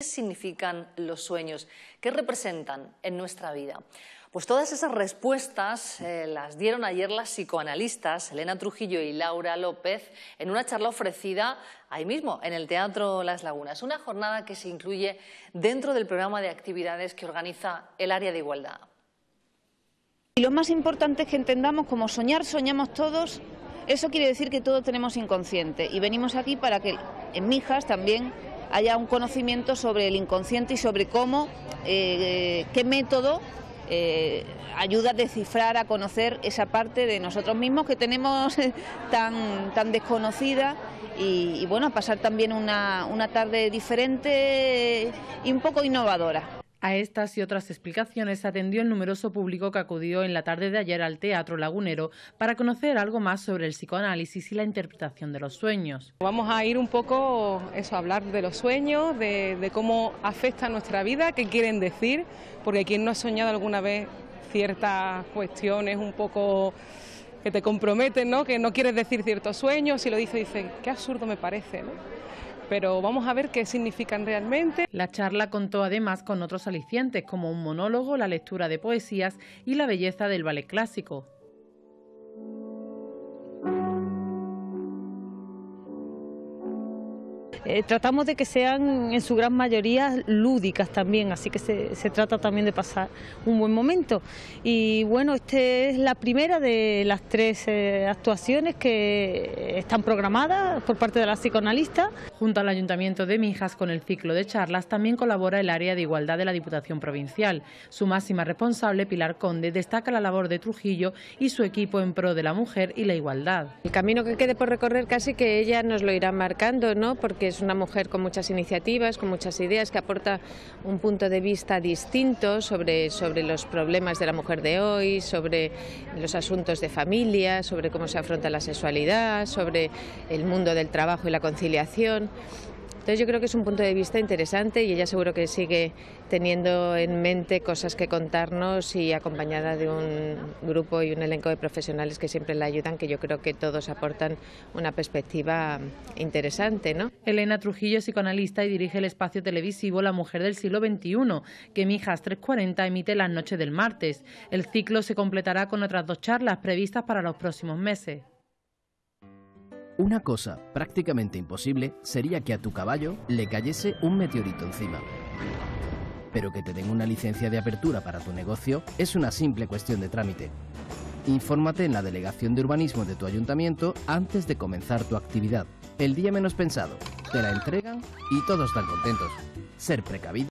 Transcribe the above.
¿Qué significan los sueños? ¿Qué representan en nuestra vida? Pues todas esas respuestas eh, las dieron ayer las psicoanalistas Elena Trujillo y Laura López en una charla ofrecida ahí mismo, en el Teatro Las Lagunas. Una jornada que se incluye dentro del programa de actividades que organiza el Área de Igualdad. Y lo más importante es que entendamos como soñar, soñamos todos. Eso quiere decir que todos tenemos inconsciente y venimos aquí para que en Mijas también haya un conocimiento sobre el inconsciente y sobre cómo, eh, qué método eh, ayuda a descifrar, a conocer esa parte de nosotros mismos que tenemos eh, tan, tan desconocida y, bueno, a pasar también una, una tarde diferente y un poco innovadora. A estas y otras explicaciones atendió el numeroso público que acudió en la tarde de ayer al Teatro Lagunero para conocer algo más sobre el psicoanálisis y la interpretación de los sueños. Vamos a ir un poco eso, a hablar de los sueños, de, cómo afecta nuestra vida, qué quieren decir, porque quien no ha soñado alguna vez ciertas cuestiones un poco que te comprometen, ¿no? que no quieres decir ciertos sueños, y lo dices, dicen qué absurdo me parece. ¿no? pero vamos a ver qué significan realmente. La charla contó además con otros alicientes como un monólogo, la lectura de poesías y la belleza del ballet clásico. Eh, tratamos de que sean en su gran mayoría lúdicas también, así que se, trata también de pasar un buen momento. Y bueno, esta es la primera de las tres eh, actuaciones que están programadas por parte de la psicoanalista. Junto al Ayuntamiento de Mijas con el ciclo de charlas también colabora el área de igualdad de la Diputación Provincial. Su máxima responsable, Pilar Conde, destaca la labor de Trujillo y su equipo en pro de la mujer y la igualdad. El camino que quede por recorrer casi que ella nos lo irá marcando, ¿no? Porque es una mujer con muchas iniciativas, con muchas ideas, que aporta un punto de vista distinto sobre, sobre los problemas de la mujer de hoy, sobre los asuntos de familia, sobre cómo se afronta la sexualidad, sobre el mundo del trabajo y la conciliación. Entonces yo creo que es un punto de vista interesante y ella seguro que sigue teniendo en mente cosas que contarnos y acompañada de un grupo y un elenco de profesionales que siempre la ayudan, que yo creo que todos aportan una perspectiva interesante. ¿no? Elena Trujillo es psicoanalista y dirige el espacio televisivo La Mujer del Siglo XXI, que Mijas 340 emite las noches del martes. El ciclo se completará con otras dos charlas previstas para los próximos meses. Una cosa prácticamente imposible sería que a tu caballo le cayese un meteorito encima. Pero que te den una licencia de apertura para tu negocio es una simple cuestión de trámite. Infórmate en la Delegación de Urbanismo de tu ayuntamiento antes de comenzar tu actividad. El día menos pensado, te la entregan y todos están contentos. Ser precavido